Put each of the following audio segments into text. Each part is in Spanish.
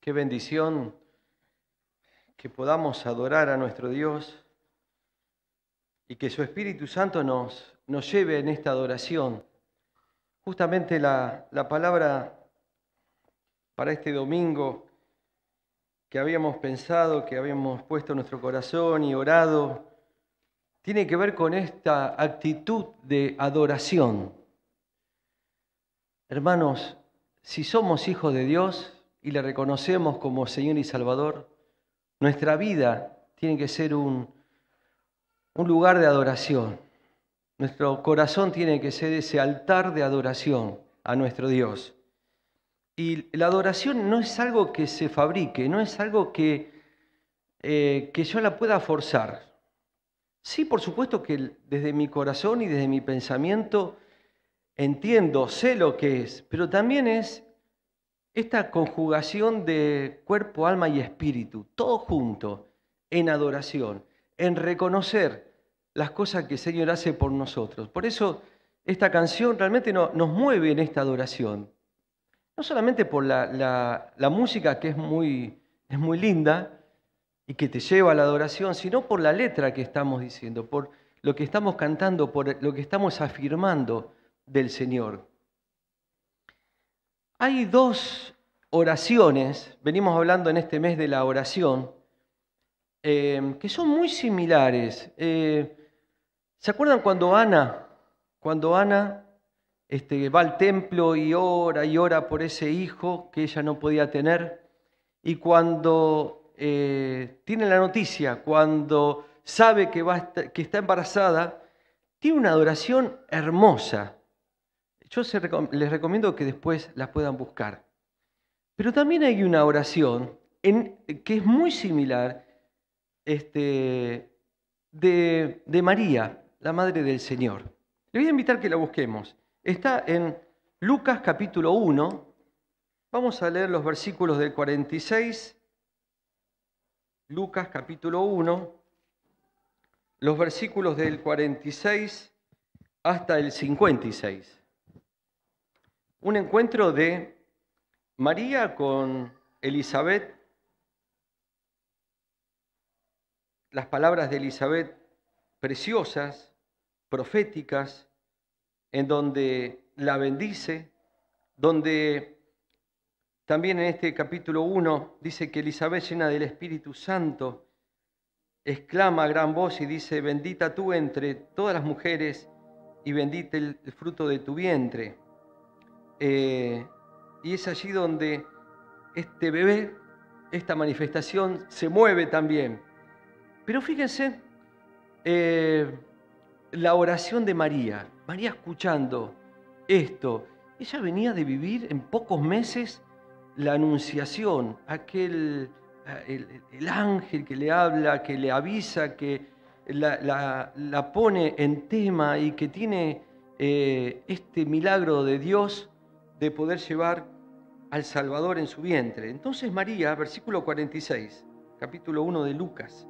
Qué bendición que podamos adorar a nuestro Dios y que su Espíritu Santo nos, nos lleve en esta adoración. Justamente la, la palabra para este domingo que habíamos pensado, que habíamos puesto en nuestro corazón y orado, tiene que ver con esta actitud de adoración. Hermanos, si somos hijos de Dios, y le reconocemos como Señor y Salvador, nuestra vida tiene que ser un, lugar de adoración. Nuestro corazón tiene que ser ese altar de adoración a nuestro Dios. Y la adoración no es algo que se fabrique, no es algo que, eh, que yo la pueda forzar. Sí, por supuesto que desde mi corazón y desde mi pensamiento entiendo, sé lo que es, pero también es esta conjugación de cuerpo, alma y espíritu, todo junto, en adoración, en reconocer las cosas que el Señor hace por nosotros. Por eso esta canción realmente nos mueve en esta adoración. No solamente por la, música que muy, es muy linda y que te lleva a la adoración, sino por la letra que estamos diciendo, por lo que estamos cantando, por lo que estamos afirmando del Señor. Hay dos oraciones, venimos hablando en este mes de la oración, eh, que son muy similares. Eh, ¿Se acuerdan cuando Ana, cuando Ana este, va al templo y ora y ora por ese hijo que ella no podía tener? Y cuando eh, tiene la noticia, cuando sabe que, que está embarazada, tiene una adoración hermosa yo les recomiendo que después las puedan buscar. Pero también hay una oración que es muy similar este, de, María, la Madre del Señor. Le voy a invitar que la busquemos. Está en Lucas capítulo 1. Vamos a leer los versículos del 46. Lucas capítulo 1. Los versículos del 46 hasta el 56 un encuentro de María con Elizabeth. Las palabras de Elizabeth preciosas, proféticas, en donde la bendice, donde también en este capítulo 1 dice que Elizabeth llena del Espíritu Santo exclama a gran voz y dice, bendita tú entre todas las mujeres y bendito el fruto de tu vientre. Eh, y es allí donde este bebé, esta manifestación, se mueve también. Pero fíjense eh, la oración de María. María escuchando esto. Ella venía de vivir en pocos meses la anunciación, aquel ah, el, ángel que le habla, que le avisa, que la, pone en tema y que tiene eh, este milagro de Dios de poder llevar al Salvador en su vientre. Entonces María, versículo 46, capítulo 1 de Lucas,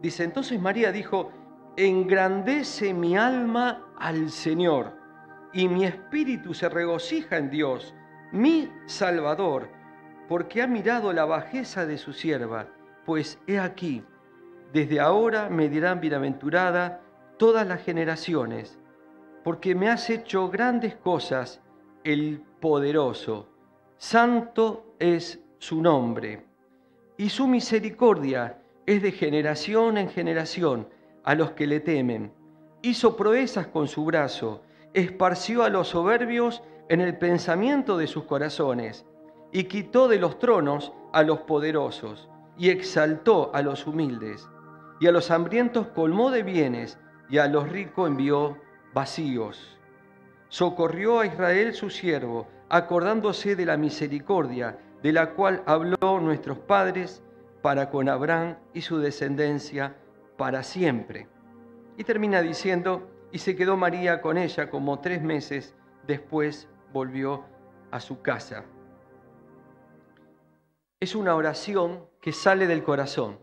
dice, entonces María dijo, engrandece mi alma al Señor y mi espíritu se regocija en Dios, mi Salvador, porque ha mirado la bajeza de su sierva, pues he aquí, desde ahora me dirán bienaventurada todas las generaciones, porque me has hecho grandes cosas el poderoso. Santo es su nombre. Y su misericordia es de generación en generación a los que le temen. Hizo proezas con su brazo, esparció a los soberbios en el pensamiento de sus corazones, y quitó de los tronos a los poderosos, y exaltó a los humildes, y a los hambrientos colmó de bienes, y a los ricos envió vacíos socorrió a Israel su siervo, acordándose de la misericordia de la cual habló nuestros padres para con Abraham y su descendencia para siempre. Y termina diciendo, y se quedó María con ella como tres meses, después volvió a su casa. Es una oración que sale del corazón,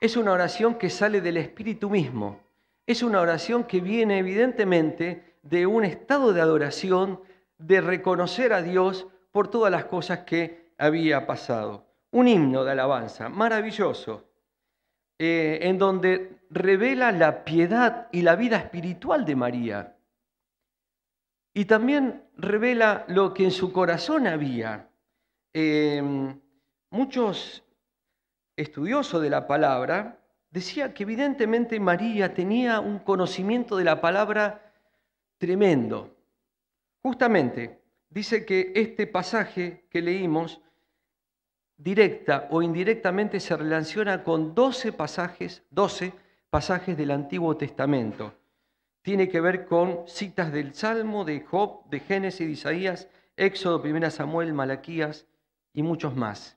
es una oración que sale del espíritu mismo, es una oración que viene evidentemente de un estado de adoración, de reconocer a Dios por todas las cosas que había pasado. Un himno de alabanza maravilloso, eh, en donde revela la piedad y la vida espiritual de María. Y también revela lo que en su corazón había. Em, muchos estudiosos de la palabra decían que evidentemente María tenía un conocimiento de la palabra tremendo. Justamente dice que este pasaje que leímos directa o indirectamente se relaciona con 12 pasajes, 12 pasajes del Antiguo Testamento. Tiene que ver con citas del Salmo, de Job, de Génesis, de Isaías, Éxodo, Primera Samuel, Malaquías y muchos más.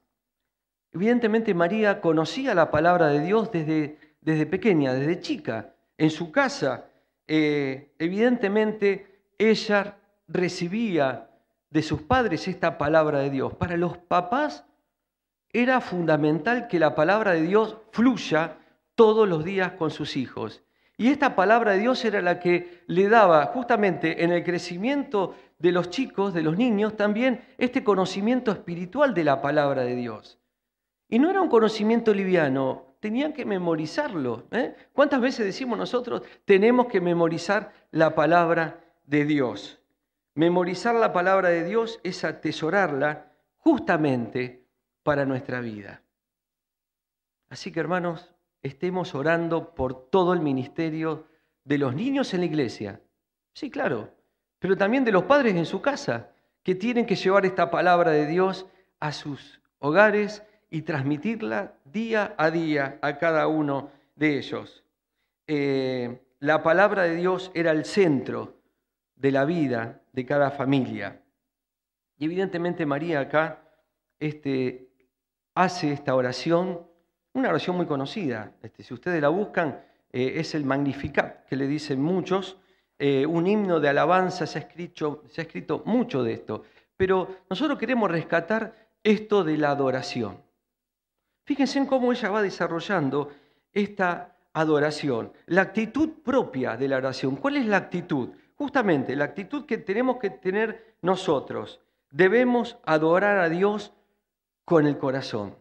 Evidentemente María conocía la palabra de Dios desde, desde pequeña, desde chica. En su casa eh, evidentemente ella recibía de sus padres esta palabra de Dios. Para los papás era fundamental que la palabra de Dios fluya todos los días con sus hijos. Y esta palabra de Dios era la que le daba justamente en el crecimiento de los chicos, de los niños, también este conocimiento espiritual de la palabra de Dios. Y no era un conocimiento liviano, tenían que memorizarlo. ¿eh? ¿Cuántas veces decimos nosotros, tenemos que memorizar la palabra de Dios? Memorizar la palabra de Dios es atesorarla justamente para nuestra vida. Así que hermanos, estemos orando por todo el ministerio de los niños en la iglesia. Sí, claro, pero también de los padres en su casa, que tienen que llevar esta palabra de Dios a sus hogares y transmitirla día a día a cada uno de ellos. Eh, la palabra de Dios era el centro de la vida de cada familia. Y evidentemente María acá este, hace esta oración, una oración muy conocida. Este, si ustedes la buscan, eh, es el Magnificat, que le dicen muchos. Eh, un himno de alabanza, se ha, escrito, se ha escrito mucho de esto. Pero nosotros queremos rescatar esto de la adoración. Fíjense en cómo ella va desarrollando esta adoración, la actitud propia de la oración. ¿Cuál es la actitud? Justamente la actitud que tenemos que tener nosotros. Debemos adorar a Dios con el corazón,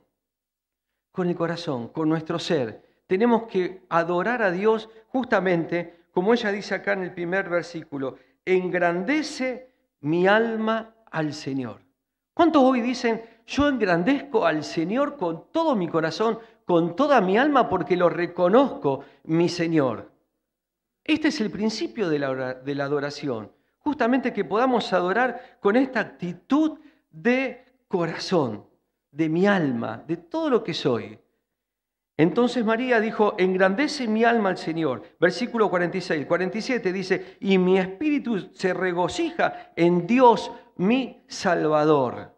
con el corazón, con nuestro ser. Tenemos que adorar a Dios justamente, como ella dice acá en el primer versículo, engrandece mi alma al Señor. ¿Cuántos hoy dicen, yo engrandezco al Señor con todo mi corazón, con toda mi alma, porque lo reconozco, mi Señor. Este es el principio de la, adoración, justamente que podamos adorar con esta actitud de corazón, de mi alma, de todo lo que soy. Entonces María dijo, engrandece mi alma al Señor. Versículo 46, 47 dice, y mi espíritu se regocija en Dios mi Salvador.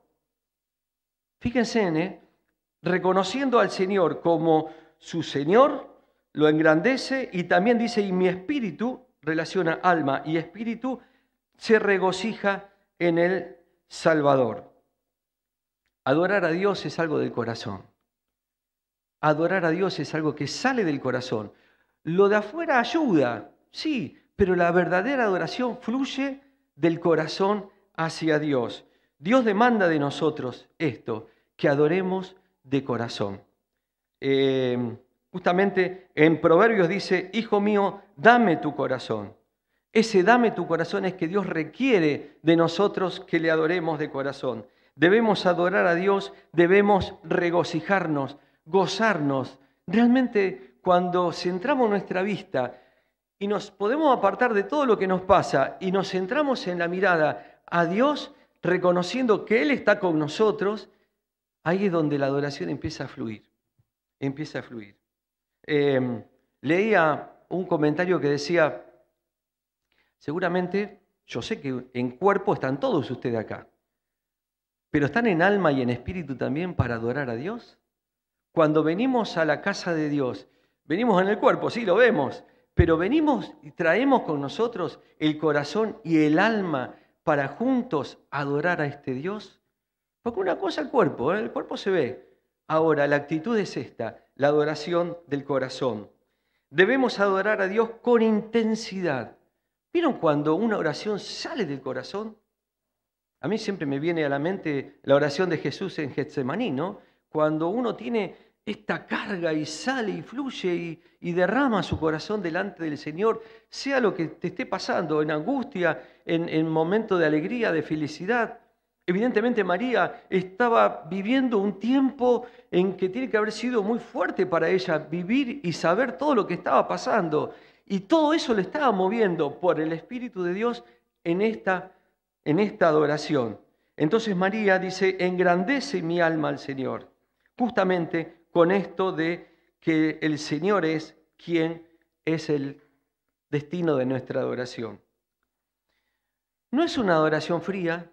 Fíjense, ¿eh? reconociendo al Señor como su Señor, lo engrandece y también dice, y mi espíritu, relaciona alma y espíritu, se regocija en el Salvador. Adorar a Dios es algo del corazón. Adorar a Dios es algo que sale del corazón. Lo de afuera ayuda, sí, pero la verdadera adoración fluye del corazón hacia Dios. Dios demanda de nosotros esto, que adoremos de corazón. Em, justamente en Proverbios dice, Hijo mío, dame tu corazón. Ese dame tu corazón es que Dios requiere de nosotros que le adoremos de corazón. Debemos adorar a Dios, debemos regocijarnos, gozarnos. Realmente cuando centramos nuestra vista y nos podemos apartar de todo lo que nos pasa y nos centramos en la mirada a Dios, reconociendo que Él está con nosotros, ahí es donde la adoración empieza a fluir. Empieza a fluir. Em, leía un comentario que decía, seguramente, yo sé que en cuerpo están todos ustedes acá, pero están en alma y en espíritu también para adorar a Dios. Cuando venimos a la casa de Dios, venimos en el cuerpo, sí, lo vemos, pero venimos y traemos con nosotros el corazón y el alma para juntos adorar a este Dios? Porque una cosa el cuerpo, ¿eh? el cuerpo se ve. Ahora, la actitud es esta, la adoración del corazón. Debemos adorar a Dios con intensidad. ¿Vieron cuando una oración sale del corazón? A mí siempre me viene a la mente la oración de Jesús en Getsemaní, ¿no? Cuando uno tiene esta carga y sale y fluye y, derrama su corazón delante del Señor, sea lo que te esté pasando, en angustia, en, momento de alegría, de felicidad. Evidentemente María estaba viviendo un tiempo en que tiene que haber sido muy fuerte para ella vivir y saber todo lo que estaba pasando. Y todo eso le estaba moviendo por el Espíritu de Dios en esta, en esta adoración. Entonces María dice, engrandece mi alma al Señor. Justamente con esto de que el Señor es quien es el destino de nuestra adoración. No es una adoración fría,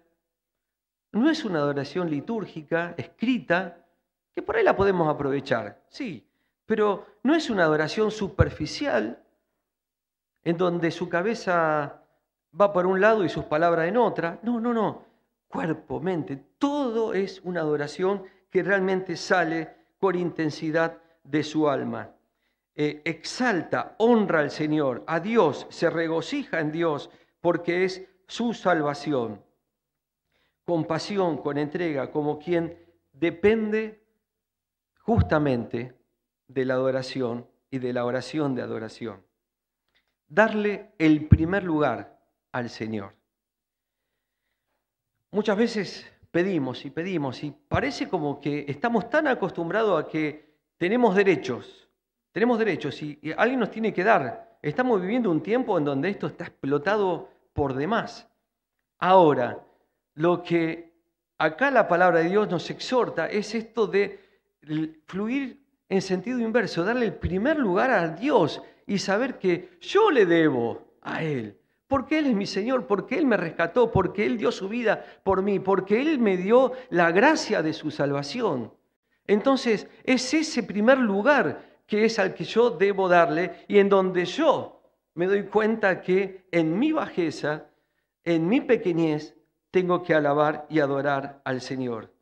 no es una adoración litúrgica, escrita, que por ahí la podemos aprovechar, sí, pero no es una adoración superficial en donde su cabeza va por un lado y sus palabras en otra. No, no, no. Cuerpo, mente, todo es una adoración que realmente sale intensidad de su alma. Eh, exalta, honra al Señor, a Dios, se regocija en Dios porque es su salvación. Con pasión, con entrega, como quien depende justamente de la adoración y de la oración de adoración. Darle el primer lugar al Señor. Muchas veces pedimos y pedimos y parece como que estamos tan acostumbrados a que tenemos derechos, tenemos derechos y, alguien nos tiene que dar. Estamos viviendo un tiempo en donde esto está explotado por demás. Ahora, lo que acá la palabra de Dios nos exhorta es esto de fluir en sentido inverso, darle el primer lugar a Dios y saber que yo le debo a Él. Porque Él es mi Señor, porque Él me rescató, porque Él dio su vida por mí, porque Él me dio la gracia de su salvación. Entonces es ese primer lugar que es al que yo debo darle y en donde yo me doy cuenta que en mi bajeza, en mi pequeñez, tengo que alabar y adorar al Señor.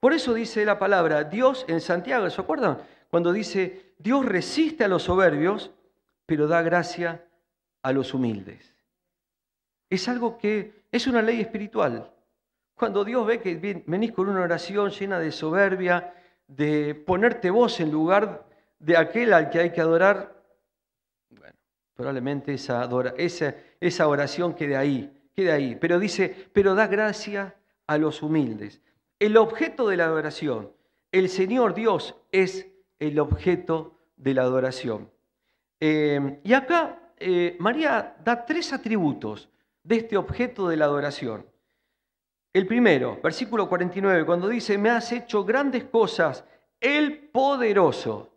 Por eso dice la palabra Dios en Santiago, ¿se acuerdan? Cuando dice, Dios resiste a los soberbios, pero da gracia a los humildes. Es algo que es una ley espiritual. Cuando Dios ve que venís con una oración llena de soberbia, de ponerte vos en lugar de aquel al que hay que adorar, bueno, probablemente esa, esa oración quede ahí, quede ahí. Pero dice, pero da gracia a los humildes. El objeto de la adoración, el Señor Dios es el objeto de la adoración. Eh, y acá eh, María da tres atributos de este objeto de la adoración. El primero, versículo 49, cuando dice, me has hecho grandes cosas, el poderoso.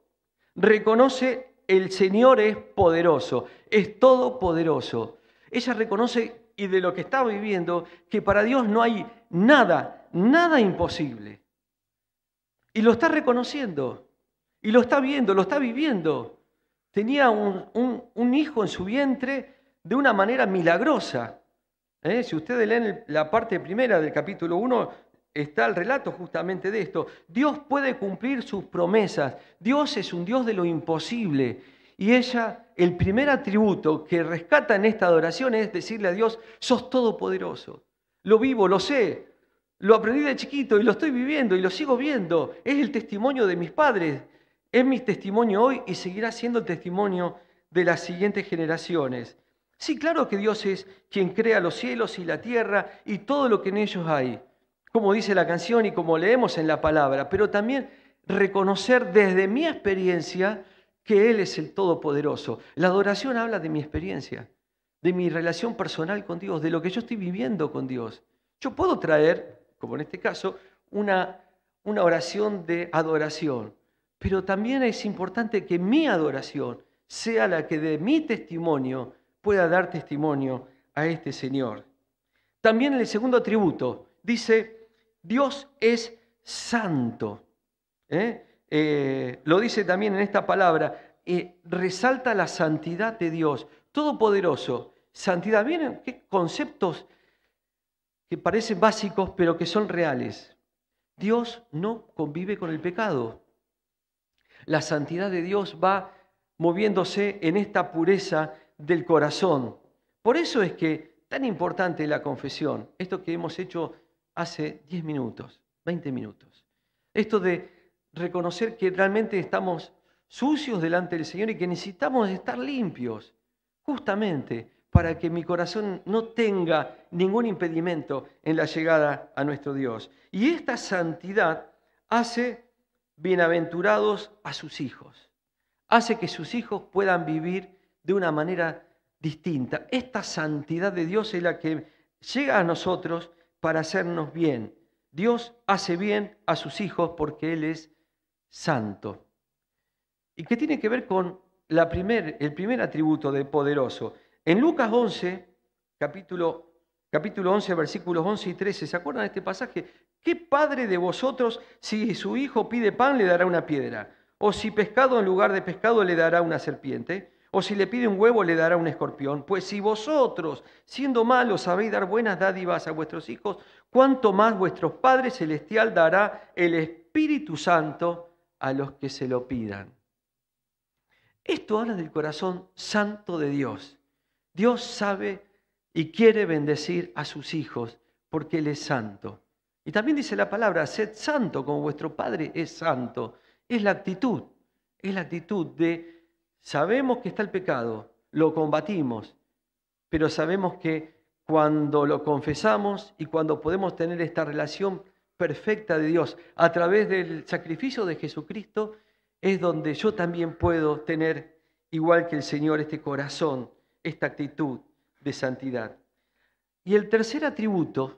Reconoce, el Señor es poderoso, es todopoderoso. Ella reconoce, y de lo que está viviendo, que para Dios no hay nada, nada imposible. Y lo está reconociendo, y lo está viendo, lo está viviendo. Tenía un, un hijo en su vientre de una manera milagrosa. ¿Eh? Si ustedes leen la parte primera del capítulo 1, está el relato justamente de esto. Dios puede cumplir sus promesas. Dios es un Dios de lo imposible. Y ella, el primer atributo que rescata en esta adoración es decirle a Dios, sos todopoderoso. Lo vivo, lo sé. Lo aprendí de chiquito y lo estoy viviendo y lo sigo viendo. Es el testimonio de mis padres. Es mi testimonio hoy y seguirá siendo el testimonio de las siguientes generaciones. Sí, claro que Dios es quien crea los cielos y la tierra y todo lo que en ellos hay, como dice la canción y como leemos en la palabra, pero también reconocer desde mi experiencia que Él es el Todopoderoso. La adoración habla de mi experiencia, de mi relación personal con Dios, de lo que yo estoy viviendo con Dios. Yo puedo traer, como en este caso, una, una oración de adoración, pero también es importante que mi adoración sea la que de mi testimonio pueda dar testimonio a este Señor. También en el segundo atributo dice, Dios es santo. ¿eh? Eh, lo dice también en esta palabra, eh, resalta la santidad de Dios, todopoderoso, santidad. Miren qué conceptos que parecen básicos pero que son reales. Dios no convive con el pecado. La santidad de Dios va moviéndose en esta pureza del corazón. Por eso es que tan importante la confesión, esto que hemos hecho hace 10 minutos, 20 minutos, esto de reconocer que realmente estamos sucios delante del Señor y que necesitamos estar limpios, justamente para que mi corazón no tenga ningún impedimento en la llegada a nuestro Dios. Y esta santidad hace bienaventurados a sus hijos, hace que sus hijos puedan vivir de una manera distinta. Esta santidad de Dios es la que llega a nosotros para hacernos bien. Dios hace bien a sus hijos porque Él es santo. ¿Y qué tiene que ver con la primer, el primer atributo de poderoso? En Lucas 11, capítulo, capítulo 11, versículos 11 y 13, ¿se acuerdan de este pasaje? ¿Qué padre de vosotros, si su hijo pide pan, le dará una piedra? ¿O si pescado en lugar de pescado, le dará una serpiente? O si le pide un huevo, le dará un escorpión. Pues si vosotros, siendo malos, sabéis dar buenas dádivas a vuestros hijos, cuánto más vuestro Padre Celestial dará el Espíritu Santo a los que se lo pidan. Esto habla del corazón santo de Dios. Dios sabe y quiere bendecir a sus hijos porque Él es santo. Y también dice la palabra, sed santo como vuestro Padre es santo. Es la actitud, es la actitud de Sabemos que está el pecado, lo combatimos, pero sabemos que cuando lo confesamos y cuando podemos tener esta relación perfecta de Dios a través del sacrificio de Jesucristo, es donde yo también puedo tener, igual que el Señor, este corazón, esta actitud de santidad. Y el tercer atributo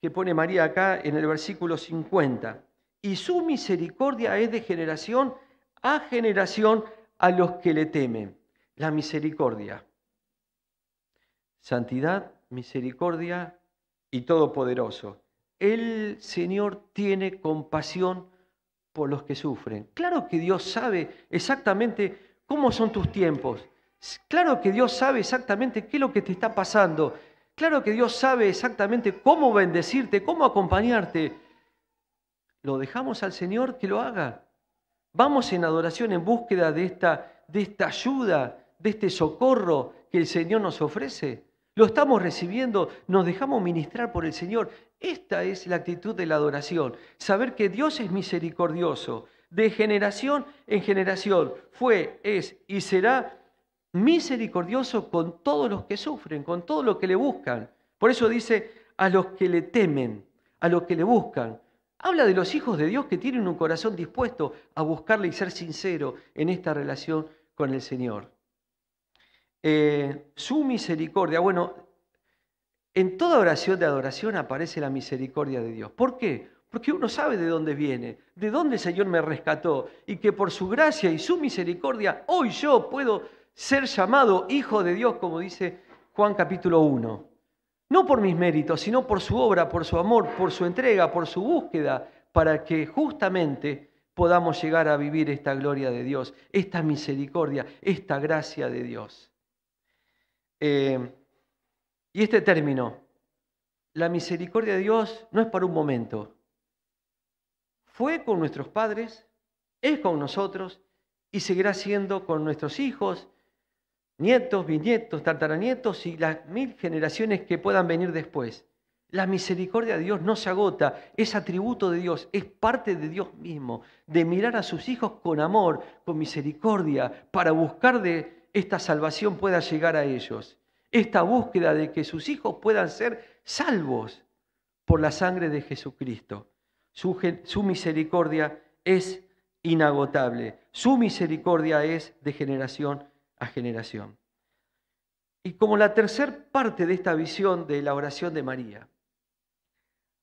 que pone María acá en el versículo 50, y su misericordia es de generación a generación a los que le temen. La misericordia. Santidad, misericordia y todopoderoso. El Señor tiene compasión por los que sufren. Claro que Dios sabe exactamente cómo son tus tiempos. Claro que Dios sabe exactamente qué es lo que te está pasando. Claro que Dios sabe exactamente cómo bendecirte, cómo acompañarte. Lo dejamos al Señor que lo haga. Vamos en adoración en búsqueda de esta, de esta ayuda, de este socorro que el Señor nos ofrece. Lo estamos recibiendo, nos dejamos ministrar por el Señor. Esta es la actitud de la adoración. Saber que Dios es misericordioso. De generación en generación fue, es y será misericordioso con todos los que sufren, con todos los que le buscan. Por eso dice, a los que le temen, a los que le buscan, Habla de los hijos de Dios que tienen un corazón dispuesto a buscarle y ser sincero en esta relación con el Señor. Eh, su misericordia, bueno, en toda oración de adoración aparece la misericordia de Dios. ¿Por qué? Porque uno sabe de dónde viene, de dónde el Señor me rescató y que por su gracia y su misericordia hoy yo puedo ser llamado hijo de Dios, como dice Juan capítulo 1 no por mis méritos, sino por su obra, por su amor, por su entrega, por su búsqueda, para que justamente podamos llegar a vivir esta gloria de Dios, esta misericordia, esta gracia de Dios. Eh, y este término, la misericordia de Dios no es para un momento. Fue con nuestros padres, es con nosotros y seguirá siendo con nuestros hijos nietos, bisnietos, tataranietos y las mil generaciones que puedan venir después. La misericordia de Dios no se agota, es atributo de Dios, es parte de Dios mismo, de mirar a sus hijos con amor, con misericordia, para buscar de esta salvación pueda llegar a ellos. Esta búsqueda de que sus hijos puedan ser salvos por la sangre de Jesucristo. Su, su misericordia es inagotable, su misericordia es de generación a generación. Y como la tercera parte de esta visión de la oración de María,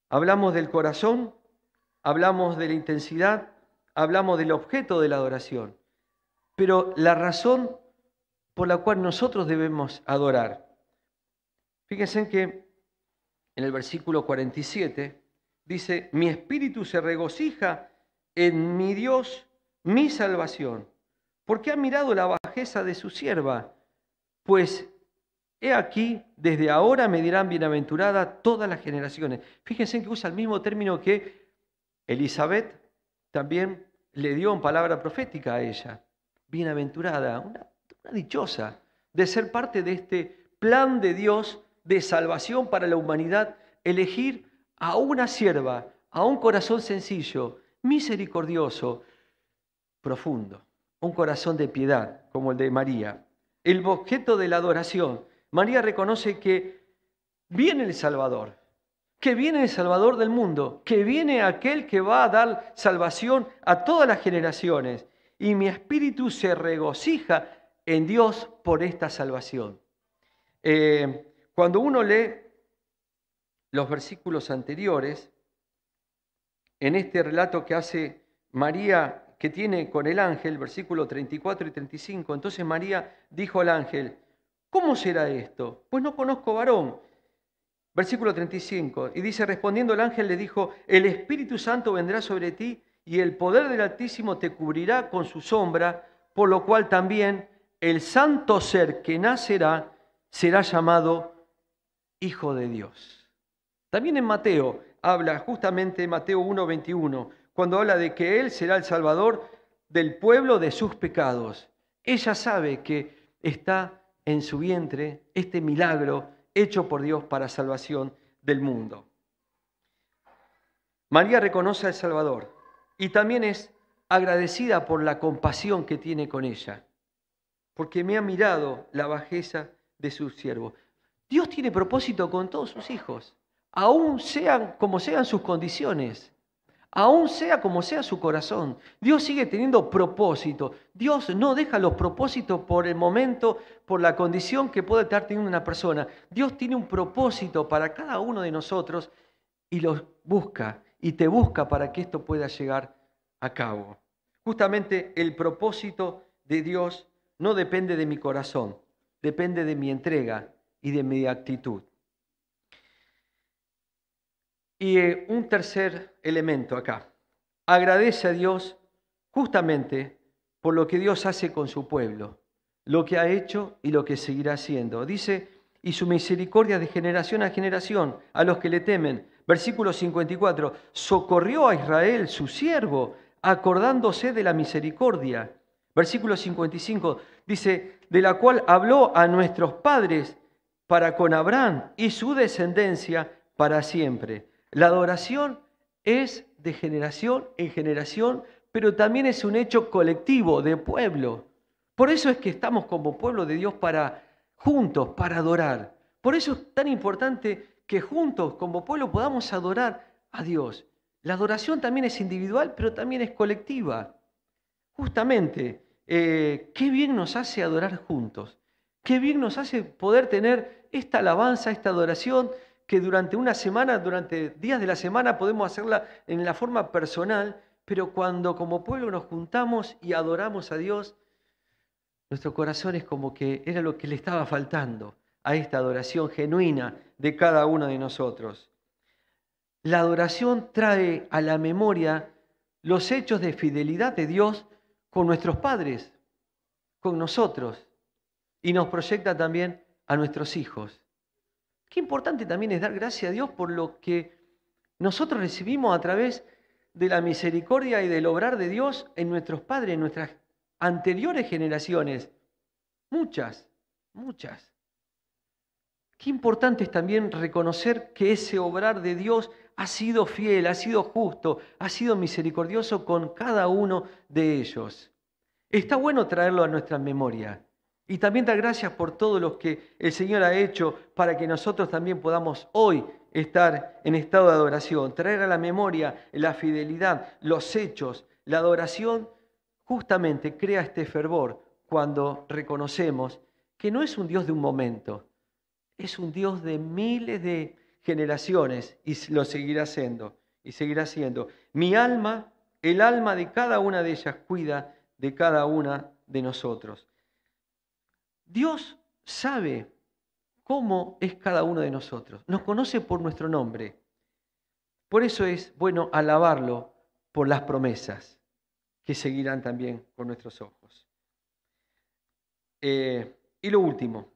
hablamos del corazón, hablamos de la intensidad, hablamos del objeto de la adoración, pero la razón por la cual nosotros debemos adorar. Fíjense que en el versículo 47 dice, mi espíritu se regocija en mi Dios, mi salvación qué ha mirado la bajeza de su sierva. Pues he aquí, desde ahora me dirán bienaventurada todas las generaciones. Fíjense que usa el mismo término que Elizabeth también le dio en palabra profética a ella. Bienaventurada, una dichosa de ser parte de este plan de Dios de salvación para la humanidad, elegir a una sierva, a un corazón sencillo, misericordioso, profundo un corazón de piedad como el de María. El objeto de la adoración. María reconoce que viene el Salvador, que viene el Salvador del mundo, que viene aquel que va a dar salvación a todas las generaciones. Y mi espíritu se regocija en Dios por esta salvación. Eh, cuando uno lee los versículos anteriores, en este relato que hace María que tiene con el ángel, versículo 34 y 35. Entonces María dijo al ángel, ¿cómo será esto? Pues no conozco varón. Versículo 35. Y dice, respondiendo el ángel le dijo, el Espíritu Santo vendrá sobre ti y el poder del Altísimo te cubrirá con su sombra, por lo cual también el santo ser que nacerá será llamado Hijo de Dios. También en Mateo habla justamente Mateo 1.21 cuando habla de que Él será el Salvador del pueblo de sus pecados. Ella sabe que está en su vientre este milagro hecho por Dios para salvación del mundo. María reconoce al Salvador y también es agradecida por la compasión que tiene con ella, porque me ha mirado la bajeza de su siervo. Dios tiene propósito con todos sus hijos, aún sean como sean sus condiciones aún sea como sea su corazón, Dios sigue teniendo propósito. Dios no deja los propósitos por el momento, por la condición que puede estar teniendo una persona. Dios tiene un propósito para cada uno de nosotros y los busca y te busca para que esto pueda llegar a cabo. Justamente el propósito de Dios no depende de mi corazón, depende de mi entrega y de mi actitud. Y eh, un tercer elemento acá. Agradece a Dios justamente por lo que Dios hace con su pueblo, lo que ha hecho y lo que seguirá haciendo. Dice, y su misericordia de generación a generación a los que le temen. Versículo 54, socorrió a Israel, su siervo, acordándose de la misericordia. Versículo 55 dice, de la cual habló a nuestros padres para con Abraham y su descendencia para siempre. La adoración es de generación en generación, pero también es un hecho colectivo, de pueblo. Por eso es que estamos como pueblo de Dios para juntos, para adorar. Por eso es tan importante que juntos, como pueblo, podamos adorar a Dios. La adoración también es individual, pero también es colectiva. Justamente, eh, qué bien nos hace adorar juntos. Qué bien nos hace poder tener esta alabanza, esta adoración, que durante una semana, durante días de la semana podemos hacerla en la forma personal, pero cuando como pueblo nos juntamos y adoramos a Dios, nuestro corazón es como que era lo que le estaba faltando a esta adoración genuina de cada uno de nosotros. La adoración trae a la memoria los hechos de fidelidad de Dios con nuestros padres, con nosotros, y nos proyecta también a nuestros hijos. Qué importante también es dar gracias a Dios por lo que nosotros recibimos a través de la misericordia y del obrar de Dios en nuestros padres, en nuestras anteriores generaciones. Muchas, muchas. Qué importante es también reconocer que ese obrar de Dios ha sido fiel, ha sido justo, ha sido misericordioso con cada uno de ellos. Está bueno traerlo a nuestra memoria. Y también dar gracias por todo lo que el Señor ha hecho para que nosotros también podamos hoy estar en estado de adoración, traer a la memoria la fidelidad, los hechos. La adoración justamente crea este fervor cuando reconocemos que no es un Dios de un momento, es un Dios de miles de generaciones y lo seguirá siendo, y seguirá siendo. Mi alma, el alma de cada una de ellas cuida de cada una de nosotros. Dios sabe cómo es cada uno de nosotros. Nos conoce por nuestro nombre. Por eso es bueno alabarlo por las promesas que seguirán también con nuestros ojos. Eh, y lo último,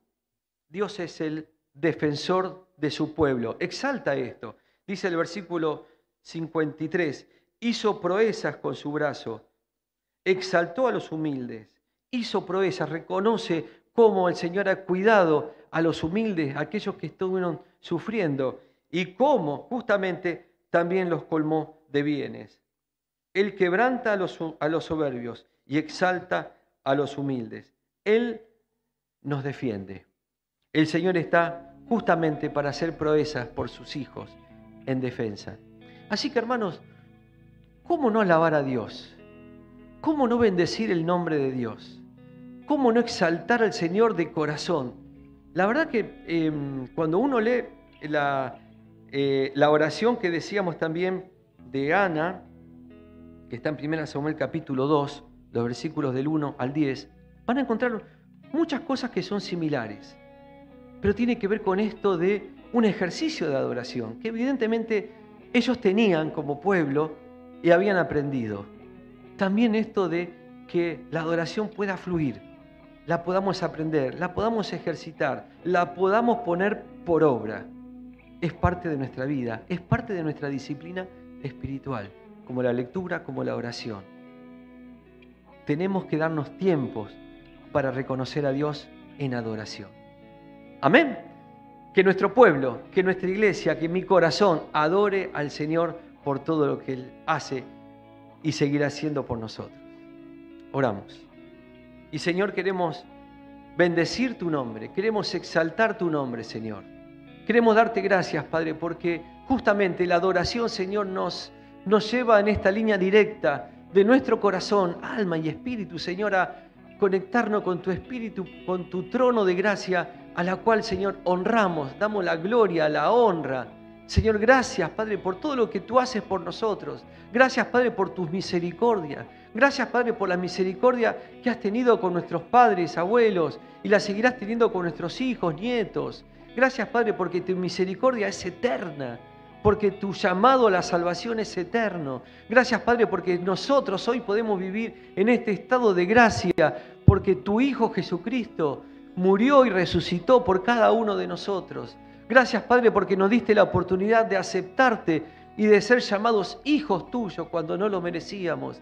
Dios es el defensor de su pueblo. Exalta esto. Dice el versículo 53, hizo proezas con su brazo, exaltó a los humildes, hizo proezas, reconoce cómo el Señor ha cuidado a los humildes, a aquellos que estuvieron sufriendo, y cómo justamente también los colmó de bienes. Él quebranta a los, a los soberbios y exalta a los humildes. Él nos defiende. El Señor está justamente para hacer proezas por sus hijos en defensa. Así que hermanos, ¿cómo no alabar a Dios? ¿Cómo no bendecir el nombre de Dios? ¿cómo no exaltar al Señor de corazón? La verdad que em, cuando uno lee la, eh, la oración que decíamos también de Ana, que está en 1 Samuel capítulo 2, los versículos del 1 al 10, van a encontrar muchas cosas que son similares, pero tiene que ver con esto de un ejercicio de adoración, que evidentemente ellos tenían como pueblo y habían aprendido. También esto de que la adoración pueda fluir, la podamos aprender, la podamos ejercitar, la podamos poner por obra. Es parte de nuestra vida, es parte de nuestra disciplina espiritual, como la lectura, como la oración. Tenemos que darnos tiempos para reconocer a Dios en adoración. Amén. Que nuestro pueblo, que nuestra iglesia, que mi corazón adore al Señor por todo lo que Él hace y seguirá haciendo por nosotros. Oramos. Y Señor, queremos bendecir tu nombre, queremos exaltar tu nombre, Señor. Queremos darte gracias, Padre, porque justamente la adoración, Señor, nos, nos lleva en esta línea directa de nuestro corazón, alma y espíritu, Señor, a conectarnos con tu espíritu, con tu trono de gracia, a la cual, Señor, honramos, damos la gloria, la honra. Señor, gracias, Padre, por todo lo que tú haces por nosotros. Gracias, Padre, por tus misericordias. Gracias, Padre, por la misericordia que has tenido con nuestros padres, abuelos, y la seguirás teniendo con nuestros hijos, nietos. Gracias, Padre, porque tu misericordia es eterna, porque tu llamado a la salvación es eterno. Gracias, Padre, porque nosotros hoy podemos vivir en este estado de gracia, porque tu Hijo Jesucristo murió y resucitó por cada uno de nosotros. Gracias, Padre, porque nos diste la oportunidad de aceptarte y de ser llamados hijos tuyos cuando no lo merecíamos.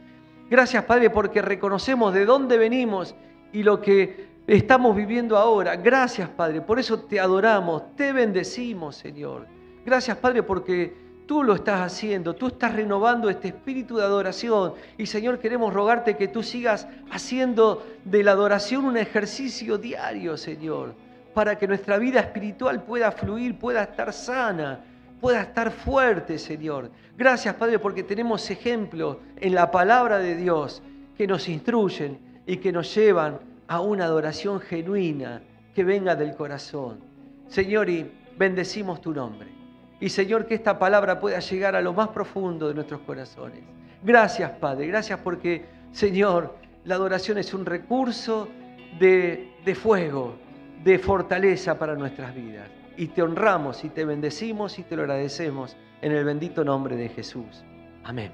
Gracias, Padre, porque reconocemos de dónde venimos y lo que estamos viviendo ahora. Gracias, Padre. Por eso te adoramos, te bendecimos, Señor. Gracias, Padre, porque tú lo estás haciendo, tú estás renovando este espíritu de adoración. Y Señor, queremos rogarte que tú sigas haciendo de la adoración un ejercicio diario, Señor, para que nuestra vida espiritual pueda fluir, pueda estar sana, pueda estar fuerte, Señor. Gracias, Padre, porque tenemos ejemplos en la palabra de Dios que nos instruyen y que nos llevan a una adoración genuina que venga del corazón. Señor, y bendecimos tu nombre. Y Señor, que esta palabra pueda llegar a lo más profundo de nuestros corazones. Gracias, Padre. Gracias porque, Señor, la adoración es un recurso de, de fuego, de fortaleza para nuestras vidas y te honramos y te bendecimos y te lo agradecemos en el bendito nombre de Jesús. Amén.